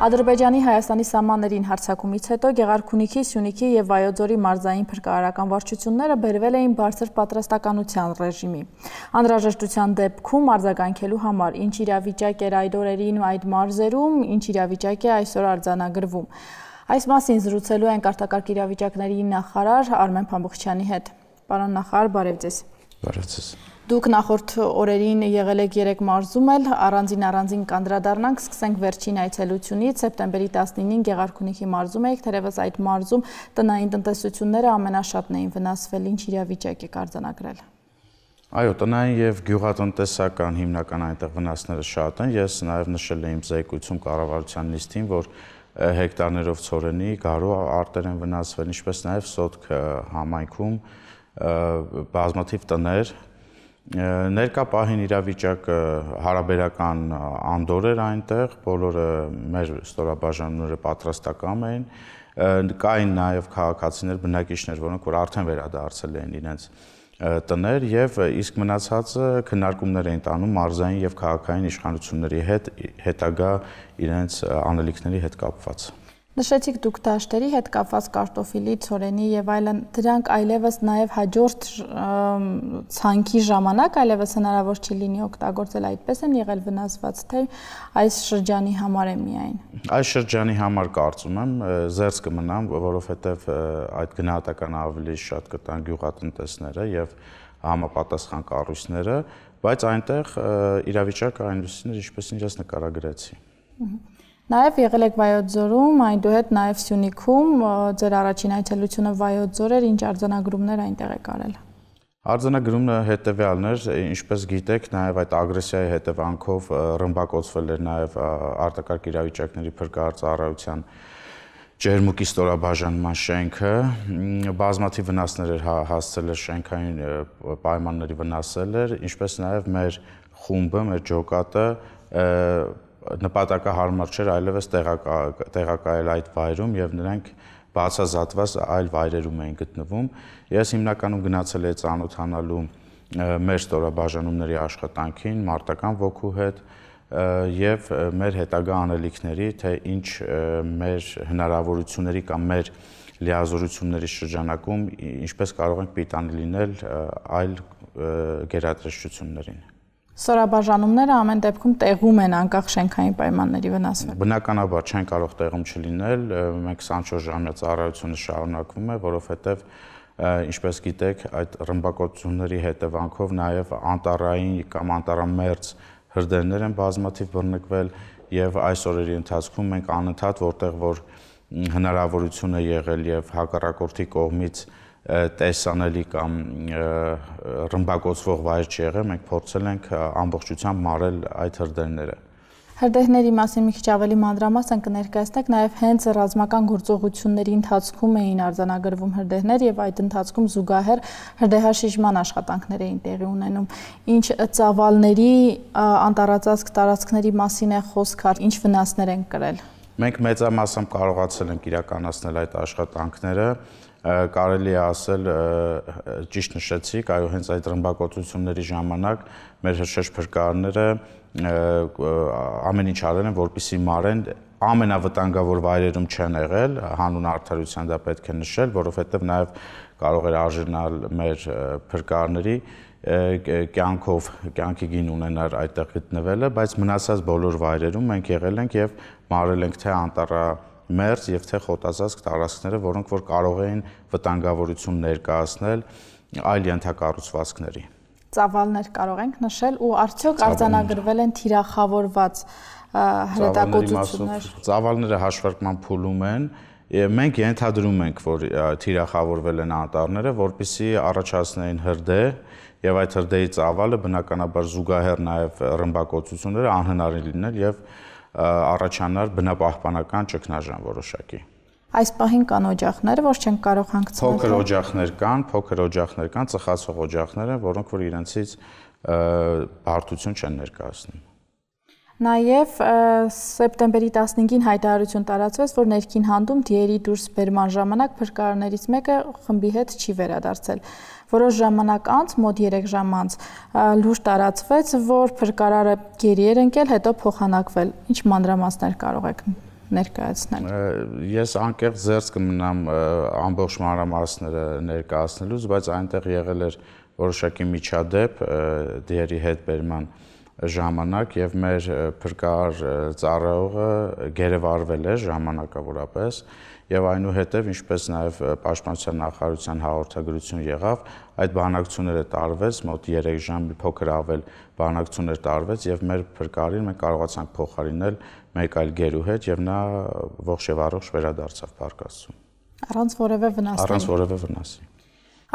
Ադրբեջանի Հայաստանի սահմաններին հարցակումից հետո Գեղարքունիքի, Սյունիքի եւ Վայոձորի մարզային փրկարարական վարչությունները բերվել էին բարձր պատրաստականության ռեժիմի։ Անհրաժեշտության դեպքում արձագանքելու համար ինչ իրավիճակ էր այդ օրերին այդ մարզերում, ինչ իրավիճակ է այսօր արձանագրվում։ Այս մասին զրուցելու են արտակարգ իրավիճակների նախարար Արմեն Փամբողչյանի հետ։ Պարոն նախարար, բարև ձեզ։ Բարացես։ Դուք նախորդ օրերին եղել եք երեք մարզում էլ, առանձին առանձին կանդրադառնանք, սկսենք վերջին այցելությունից, սեպտեմբերի 19-ին Գեղարքունիքի մարզում էիք, թերևս այդ մարզում տնային տնտեսությունները ամենաշատն էին վնասվել, ինչ իրավիճակ է կարձանագրել։ Այո, տնային եւ գյուղատնտեսական հիմնական այնտեղ վնասները շատ են։ Ես նաեւ նշել եմ զեկույցում կառավարության լիստին, որ հեկտարներով ծորենի, գարու արտեր են վնասվել, ինչպես նաեւ սոտք համայնքում բազմաթիվ տներ ներկա պահին իրավիճակը հարաբերական անդոր էր այնտեղ, բոլորը մեր ստորաբաժանումները պատրաստական էին, կային նաև քաղաքացիներ, բնակիչներ, որոնք որ արդեն վերադարձել էին իրենց տներ եւ իսկ մնացածը քննարկումներ էին տանում մարզային եւ քաղաքային իշխանությունների հետ հետագա իրենց անելիքների հետ կապված։ Նշեցիք դուք դաշտերի հետ կապված կարտոֆիլի, ցորենի եւ այլն, դրանք այլևս նաեւ հաջորդ ցանկի ժամանակ այլևս հնարավոր չի լինի օգտագործել, այդպես են եղել վնասված թե այս շրջանի համար է միայն։ Այս շրջանի համար կարծում եմ զերծ կմնամ, որովհետեւ այդ գնահատականը ավելի շատ կտան գյուղատնտեսները եւ համապատասխան կառույցները, բայց այնտեղ իրավիճակը այնուհետև ինչպես իրաց նկարագրեցի։ Ահա Նաև եղել եք Վայոց ձորում, այնուհետ նաև Սյունիքում, ձեր առաջին այցելությունը Վայոց ձոր էր, ինչ արձանագրումներ այնտեղ եք արել։ Արձանագրումը հետևյալն էր, ինչպես գիտեք, նաև այդ ագրեսիայի հետևանքով ռմբակոծվել էր նաև արտակարգ իրավիճակների փրկարար ծառայության ջերմուկի ստորաբաժանման շենքը բազմաթիվ վնասներ էր հա, հասցել էր շենքային պայմանների վնասել էր, ինչպես նաև մեր խումբը, մեր ջոկատը նպատակահարմար չէր այլևս տեղակա, տեղակայել այդ վայրում եւ նրանք բացազատված այլ վայրերում էին գտնվում։ Ես հիմնականում գնացել եի ծանոթանալու մեր ստորաբաժանումների աշխատանքին, մարտական ոգու հետ եւ մեր հետագա անելիքների, թե ինչ մեր հնարավորությունների կամ մեր լիազորությունների շրջանակում ինչպես կարող ենք պիտանի լինել այլ գերատրճություններին։ Սորաբաժանումները ամեն դեպքում տեղում են անկախ շենքային պայմանների վնասվելուց։ Բնականաբար չեն կարող տեղում չլինել, մենք 24 ժամյա ծառայությունը շարունակվում է, որովհետև ինչպես գիտեք, այդ ռմբակոծությունների հետևանքով նաև անտարային կամ անտարամերձ հրդեհներ են բազմաթիվ բռնկվել եւ այս օրերի ընթացքում մենք անընդհատ որտեղ որ հնարավորություն է եղել եւ հակառակորդի կողմից որ տեսանելի կամ ռմբակոծվող վայր չեղը, մենք փորձել ենք ամբողջությամբ մարել այդ հրդեհները։ Հրդեհների մասին մի քիչ ավելի մանրամասն կներկայացնեք, նաև հենց ռազմական գործողությունների ընթացքում էին արձանագրվում հրդեհներ եւ այդ ընթացքում զուգահեռ հրդեհաշիժման աշխատանքներ էին տեղի ունենում։ Ինչ ծավալների անտարածածկ տարածքների մասին է խոսքը, ինչ վնասներ են կրել։ Մենք մեծամասամբ կարողացել ենք իրականացնել այդ աշխատանքները, կարելի է ասել ճիշտ նշեցիք, այո, հենց այդ ռմբակոծությունների ժամանակ մեր հրշեջփրկարները ամեն ինչ արել են, որպիսի մարեն ամենավտանգավոր վայրերում չեն եղել, հանուն արդարության դա պետք է նշել, որովհետև նաև կարող էր արժանալ մեր փրկարների կյանքով, կյանքի գին ունենալ այդտեղ գտնվելը, բայց մնացած բոլոր վայրերում մենք եղել ենք եւ մարել ենք թե անտարա մերձ եւ թե խոտազազկ տարածքները, որոնք որ կարող էին վտանգավորություն ներկայացնել այլ ենթակառուցվածքների։ Ծավալներ կարող ենք նշել ու արդյոք արձանագրվել են թիրախավորված հրետակոծություններ։ Ծավալները հաշվարկման փուլում են, մենք ենթադրում ենք, որ թիրախավորվել են անտառները, որպիսի առաջացնեին հրդե եւ այդ հրդեի ծավալը բնականաբար զուգահեռ նաեւ ռմբակոծությունները անհնարին լինել եւ և առաջանար բնապահպանական ճգնաժամ որոշակի։ Այս պահին կան օջախներ, որ չեն կարող հանգցնել։ Փոքր հա? օջախներ կան, փոքր օջախներ կան, ծխացող օջախներ են, որոնք որ իրենցից բարդություն չեն ներկայացնում։ Նաև սեպտեմբերի 15-ին հայտարարություն տարածվեց, որ ներքին հանդում դիերի դուրս բերման ժամանակ փրկարարներից մեկը խմբի հետ չի վերադարձել։ Որոշ ժամանակ անց, մոտ 3 ժամ անց, լուրջ տարածվեց, որ փրկարարը գերի էր ընկել, հետո փոխանակվել։ Ինչ մանրամասներ կարող եք ներկայացնել։ Ես անկեղծ ձերս կմնամ ամբողջ մանրամասները ներկայացնելուց, բայց այնտեղ եղել էր որոշակի միջադեպ դիերի հետ բերման ժամանակ եւ մեր փրկար ծառայողը գերեվարվել է ժամանակավորապես եւ այնուհետեւ ինչպես նաեւ պաշտպանության նախարարության հաղորդագրություն եղավ, այդ բանակցությունները տարվեց մոտ 3 ժամ փոքր ավել բանակցություններ տարվեց եւ մեր փրկարին մենք կարողացանք փոխարինել մեկ այլ գերու հետ եւ նա ողջ եւ առողջ վերադարձավ Պարկասում։ Առանց որևէ վնասի։ Առանց որևէ վնասի։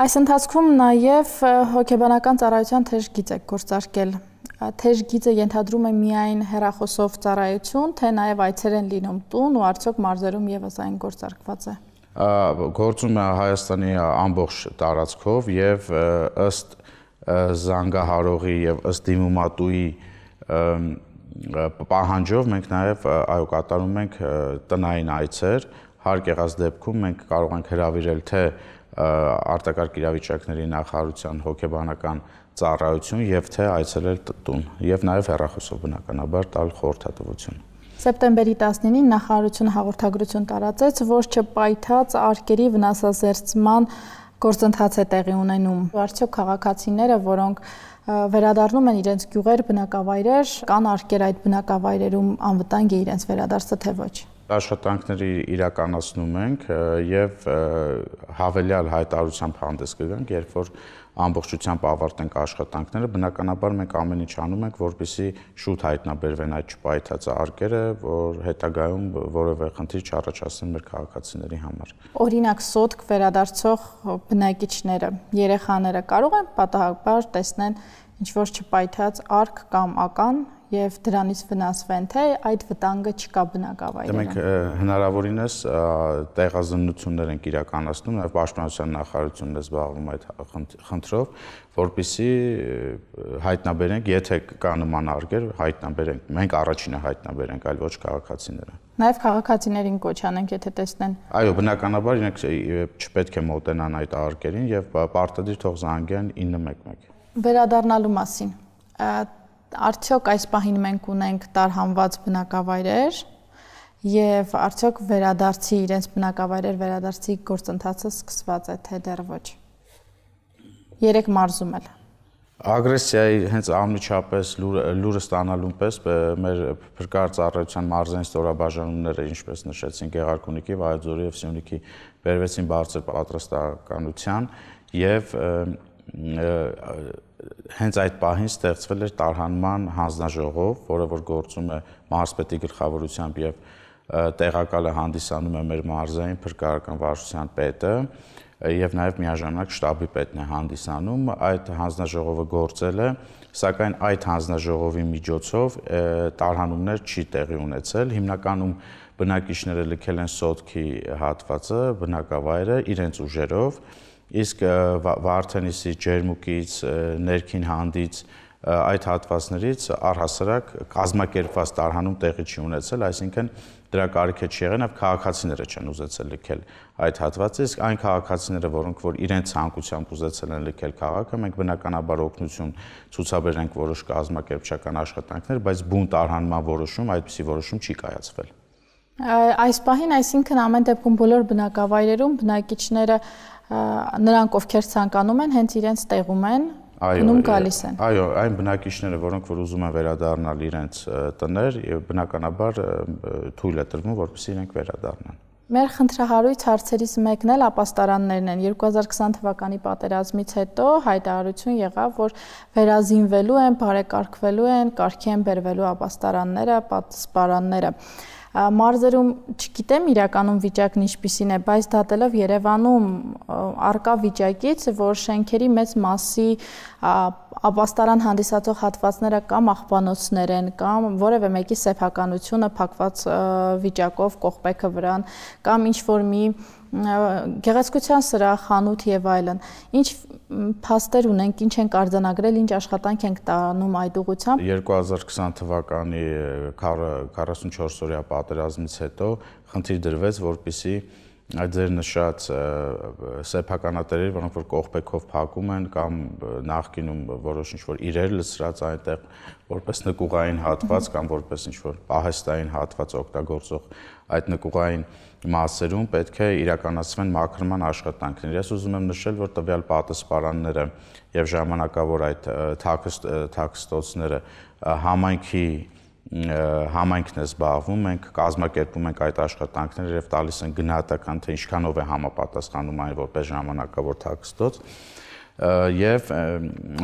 Այս ընթացքում նաև հոգեբանական ծառայության թեժ գիծ եք գործարկել թեժ գիծը ենթադրում է միայն հերախոսով ծառայություն, թե նաև այցեր են լինում տուն ու արդյոք մարզերում եւս այն գործարկված է։ Գործում է Հայաստանի ամբողջ տարածքով եւ ըստ զանգահարողի եւ ըստ դիմումատուի պահանջով մենք նաև այո կատարում ենք տնային այցեր, հարկ եղած դեպքում մենք կարող ենք հրավիրել թե արտակարգ իրավիճակների նախարարության հոգեբանական ծառայություն եւ թե այցելել տուն եւ նաեւ հեռախոսով բնականաբար տալ խորհրդատվություն։ Սեպտեմբերի 19-ին նախարարություն հաղորդագրություն տարածեց, որ չպայթած արկերի վնասազերծման գործընթաց է տեղի ունենում։ Արդյոք քաղաքացիները, որոնք վերադառնում են իրենց գյուղեր, բնակավայրեր, կան արկեր այդ բնակավայրերում անվտանգ է իրենց վերադարձը թե ոչ աշխատանքների իրականացնում ենք եւ հավելյալ հայտարարությամբ հանդես կգանք, երբ որ ամբողջությամբ ավարտենք աշխատանքները, բնականաբար մենք ամեն ինչ անում ենք, որպեսզի շուտ հայտնաբերվեն այդ չպայթած արկերը, որ հետագայում որևէ խնդիր չառաջացնեն մեր քաղաքացիների համար։ Օրինակ, սոտք վերադարձող բնակիչները, երեխաները կարող են պատահաբար տեսնել ինչ որ չպայթած արկ կամ ական եւ դրանից վնասվեն, թե այդ վտանգը չկա բնակավայրում։ դե Մենք հնարավորինս տեղազնություններ ենք իրականացնում, նաեւ պաշտպանության նախարարությունն է զբաղվում այդ խնդրով, որբիսի հայտնաբերենք, եթե կա նման արգեր, հայտնաբերենք։ Մենք առաջինը հայտնաբերենք, այլ ոչ քաղաքացիները։ Նաև քաղաքացիներին կոչ անենք, եթե տեսնեն։ Այո, բնականաբար իրենք չպետք է մոտենան այդ արգերին եւ պարտադիր թող զանգեն 911։ Վերադառնալու մասին արդյոք այս պահին մենք ունենք տարհանված բնակավայրեր եւ արդյոք վերադարձի իրենց բնակավայրեր վերադարձի գործընթացը սկսված է թե դեռ ոչ։ Երեք մարզում էլ։ Ագրեսիայի հենց անմիջապես լուրը ստանալուն պես մեր փրկար ծառայության մարզային ստորաբաժանումները ինչպես նշեցին Գեղարքունիքի, Վայոձորի եւ Սյունիքի վերվեցին բարձր պատրաստականության եւ և հենց այդ պահին ստեղծվել էր տարհանման հանձնաժողով, որը որ գործում է մարզպետի գլխավորությամբ եւ տեղակալը հանդիսանում է մեր մարզային փրկարարական վարչության պետը եւ նաեւ միաժամանակ շտաբի պետն է հանդիսանում այդ հանձնաժողովը գործել է սակայն այդ հանձնաժողովի միջոցով տարհանումներ չի տեղի ունեցել հիմնականում բնակիչները լքել են սոտքի հատվածը բնակավայրը իրենց ուժերով իսկ Վարդենիսի ջերմուկից ներքին հանդից այդ հատվածներից առհասարակ կազմակերպված տարհանում տեղի չի ունեցել, այսինքն դրա կարիքը չի եղել, նաև քաղաքացիները չեն ուզեցել լքել այդ հատվածը, իսկ այն քաղաքացիները, որոնք որ իրենց ցանկությամբ ուզեցել են լքել քաղաքը, մենք բնականաբար օգնություն ցուցաբերենք որոշ կազմակերպչական աշխատանքներ, բայց բուն տարհանման որոշում, այդպիսի որոշում չի կայացվել։ Այս պահին, այսինքն ամեն դեպքում բոլոր բնակավայրերում բնակիչները նրանք ովքեր ցանկանում են հենց իրենց տեղում են գնում գալիս են։ Այո, այն բնակիչները, որոնք որ ուզում են վերադառնալ իրենց տներ, բնականաբար թույլ է տրվում, որպեսզի իրենք վերադառնան։ Մեր խնդրահարույց հարցերից մեկն էլ ապաստարաններն են։ 2020 թվականի պատերազմից հետո հայտարարություն եղավ, որ վերազինվելու են, բարեկարգվելու են, կարգի են բերվելու ապաստարանները, պատսպարանները։ Մարզերում չգիտեմ իրականում վիճակն ինչպիսին է, բայց դատելով Երևանում արկա վիճակից, որ շենքերի մեծ մասի ապաստարան հանդիսացող հատվածները կամ աղբանոցներ են կամ որևէ մեկի սեփականությունը փակված վիճակով կողպեքը վրան կամ ինչ որ մի գեղեցկության սրահ, խանութ եւ այլն։ Ինչ փաստեր ունենք, ինչ ենք արձանագրել, ինչ աշխատանք ենք տանում այդ ուղությամբ։ 2020 թվականի 44 օրյա պատերազմից հետո խնդիր դրվեց, որպիսի այդ ձեր նշած սեփականատերեր, որոնք որ կողպեքով փակում են կամ նախկինում որոշ ինչ-որ իրեր լցրած այնտեղ որպես նկուղային հատված կամ որպես ինչ-որ պահեստային հատված օգտագործող այդ նկուղային մասերում պետք է իրականացվեն մաքրման աշխատանքներ։ Ես ուզում եմ նշել, որ տվյալ պատասխանները եւ ժամանակավոր այդ թաքստոցները համայնքի համայնքն է զբաղվում, մենք կազմակերպում ենք այդ աշխատանքները եւ տալիս են գնահատական, թե ինչքանով է համապատասխանում այն որպես ժամանակավոր թաքստոց եւ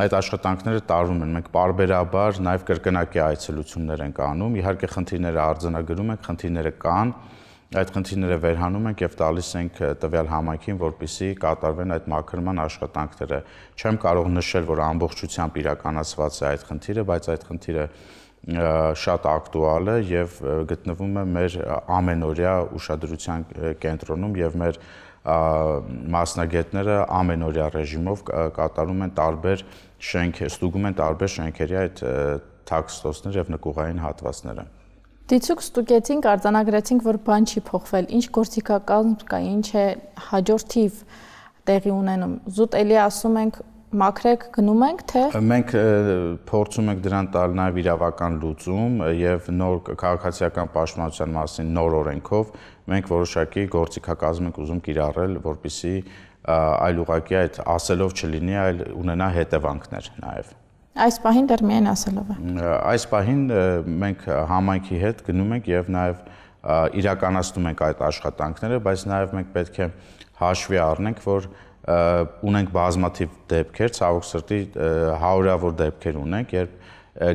այդ աշխատանքները տարում են։ Մենք parberabar նաեւ կրկնակի այցելություններ ենք անում։ Իհարկե խնդիրները արձանագրում ենք, խնդիրները կան, այդ խնդիրները վերհանում ենք եւ տալիս ենք տվյալ համակին, որպիսի կատարվեն այդ մաքրման աշխատանքները։ Չեմ կարող նշել, որ ամբողջությամբ իրականացված է այդ խնդիրը, բայց այդ խնդիրը շատ ակտուալ է եւ գտնվում է մեր ամենօրյա ուշադրության կենտրոնում եւ մեր մասնագետները ամենօրյա ռեժիմով կատարում են տարբեր շենքեր, ստուգում են տարբեր շենքերի այդ թաքստոսներ եւ նկուղային հատվածները։ Դիցուկ ստուգեցինք, արձանագրեցինք, որ բան չի փոխվել, ինչ գործիքական կա, ինչ է հաջորդիվ տեղի ունենում։ Զուտ էլի ասում ենք մակրեկ գնում ենք, թե Մենք փորձում ենք դրան տալ նաև իրավական լուծում եւ նոր քաղաքացիական պաշտպանության մասին նոր օրենքով մենք որոշակի գործիքակազմ ենք ուզում կիրառել, որպիսի այլ ուղակի այդ ասելով չլինի, այլ ունենա հետևանքներ նաև։ Այս պահին դեռ միայն ասելով է։ Այս պահին մենք համայնքի հետ գնում ենք եւ նաեւ իրականացնում ենք այդ աշխատանքները, բայց նաեւ մենք պետք է հաշվի առնենք, որ ունենք բազմաթիվ դեպքեր, ցավոք սրտի հարյուրավոր դեպքեր ունենք, երբ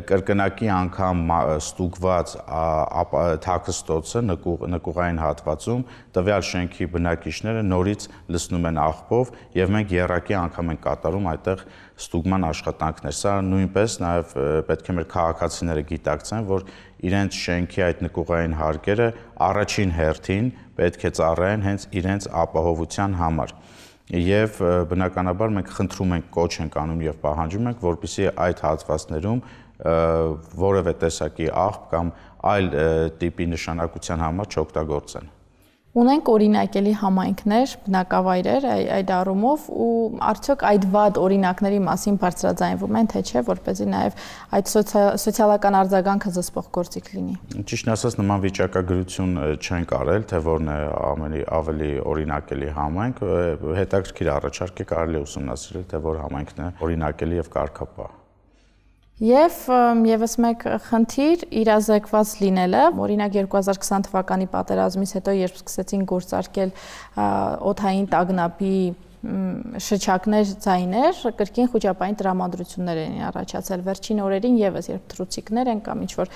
կրկնակի անգամ ստուգված թակստոցը նկուղ, նկուղային հատվածում տվյալ շենքի բնակիչները նորից լցնում են աղբով եւ մենք երակի անգամ ենք կատարում այդտեղ ստուգման աշխատանքներ։ Սա նույնպես նաեւ պետք է մեր քաղաքացիները գիտակցեն, որ իրենց շենքի այդ նկուղային հարկերը առաջին հերթին պետք է ծառայեն հենց իրենց ապահովության համար։ Ա, եւ բնականաբար մենք խնդրում ենք կոչ ենք անում եւ պահանջում ենք որպիսի այդ հատվածներում որևէ տեսակի աղբ կամ այլ տիպի նշանակության համար չօգտագործեն Ունենք օրինակելի համայնքներ, բնակավայրեր այդ առումով ու արդյոք այդ վատ օրինակների մասին բարձրաձայնվում են թե չէ, որպեսզի նաև այդ սոցիալական արձագանքը զսպող գործիք լինի։ Ճիշտ ասած նման վիճակագրություն չեն կարել, թե որն է ավելի ավելի օրինակելի համայնք, հետաքրքիր առաջարկ է կարելի ուսումնասիրել, թե որ համայնքն է օրինակելի եւ կարգապահ։ Եվ եւս մեկ խնդիր իրազեկված լինելը, օրինակ 2020 թվականի պատերազմից հետո, երբ սկսեցին գործարկել օթային տագնապի շչակներ, ձայներ կրկին խոճապային տրամադրություններ են առաջացել վերջին օրերին եւս, երբ թրուցիկներ են կամ ինչ որ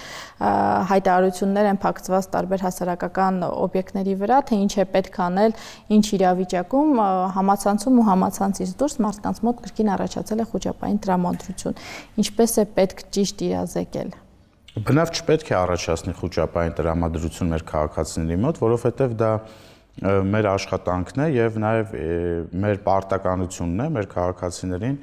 հայտարարություններ են փակցված տարբեր հասարակական օբյեկտների վրա, թե ինչ է պետք անել, ինչ իրավիճակում համացանցում ու համացանցից դուրս մարդկանց մոտ կրկին առաջացել է խոճապային տրամադրություն, ինչպես է պետք ճիշտ իրազեկել։ Բնավ չպետք է առաջացնի խոճապային տրամադրություն մեր քաղաքացիների մոտ, որովհետև դա մեր աշխատանքն է եւ նաեւ մեր պարտականությունն է մեր քաղաքացիներին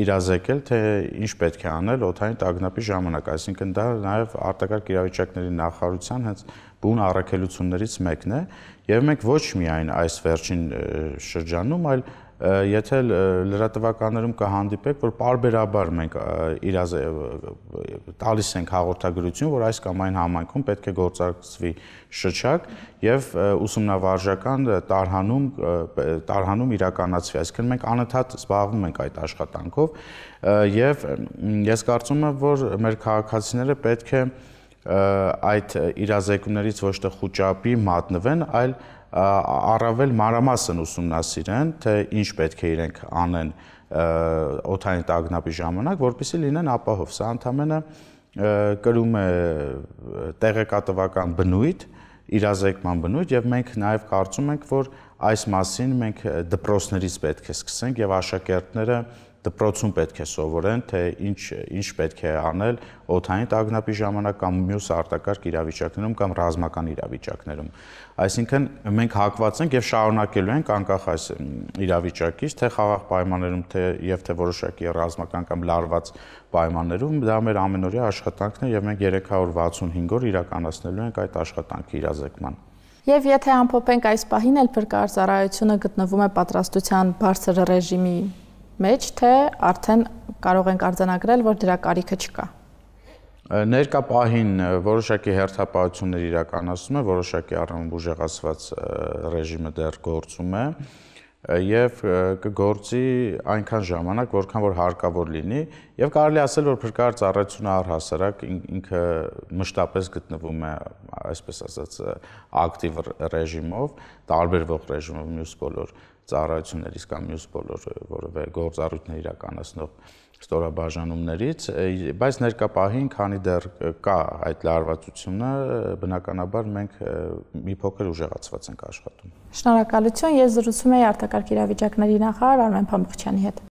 իրազեկել թե ինչ պետք է անել օթային տագնապի ժամանակ, այսինքն դա նաեւ արտակարգ իրավիճակների նախարարության հենց բուն առաքելություններից մեկն է եւ մենք ոչ միայն այս վերջին շրջանում, այլ եթե լրատվականներում կհանդիպեք, որ parberabar մենք իրազ տալիս ենք հաղորդագրություն, որ այս կամ այն համայնքում պետք է գործարկվի շչակ եւ ուսումնավարժական տարհանում տարհանում իրականացվի։ Այսինքն մենք անընդհատ զբաղվում ենք այդ աշխատանքով եւ ես կարծում եմ, որ մեր քաղաքացիները պետք է այդ իրազեկումներից ոչ թե խոճապի մատնվեն, այլ առավել մանրամասն ուսումնասիրեն, թե ինչ պետք է իրենք անեն օթային տագնապի ժամանակ, որպեսզի լինեն ապահով։ Սա ընդամենը կրում է տեղեկատվական բնույթ, իրազեկման բնույթ եւ մենք նաեւ կարծում ենք, որ այս մասին մենք դպրոցներից պետք է սկսենք եւ աշակերտները դպրոցում պետք է սովորեն, թե ինչ ինչ պետք է անել օթային տագնապի ժամանակ կամ մյուս արտակարգ իրավիճակներում կամ ռազմական իրավիճակներում։ Այսինքն մենք հակված ենք եւ շարունակելու ենք անկախ այս իրավիճակից, թե խաղաղ պայմաններում, թե եւ թե որոշակի ռազմական կամ լարված պայմաններում դա մեր ամենօրյա աշխատանքն է եւ մենք 365 օր իրականացնելու ենք այդ աշխատանքի իրազեկման։ Եվ եթե ամփոփենք այս պահին էլ փրկարար ծառայությունը գտնվում է պատրաստության բարձր ռեժիմի մեջ, թե արդեն կարող ենք արձանագրել, որ դրա կարիքը չկա։ Ներկա պահին որոշակի հերթապահություններ իրականացվում է, որոշակի առանց բուժեղացված ռեժիմը դեռ գործում է։ Ա, եւ կգործի այնքան ժամանակ, որքան որ հարկավոր լինի եւ կարելի ասել, որ փրկարծ առեցունը առհասարակ ինքը մշտապես գտնվում է, այսպես ասած, ակտիվ ռեժիմով, տարբերվող ռեժիմով մյուս բոլոր ծառայություններից կամ մյուս բոլոր որևէ գործառույթներ իրականացնող ստորաբաժանումներից, բայց ներկա պահին, քանի դեռ կա այդ լարվածությունը, բնականաբար մենք մի փոքր ուժեղացված ենք աշխատում։ Շնորհակալություն, ես զրուցում եի արտակարգ իրավիճակների նախարար Արմեն Փամփխչյանի հետ։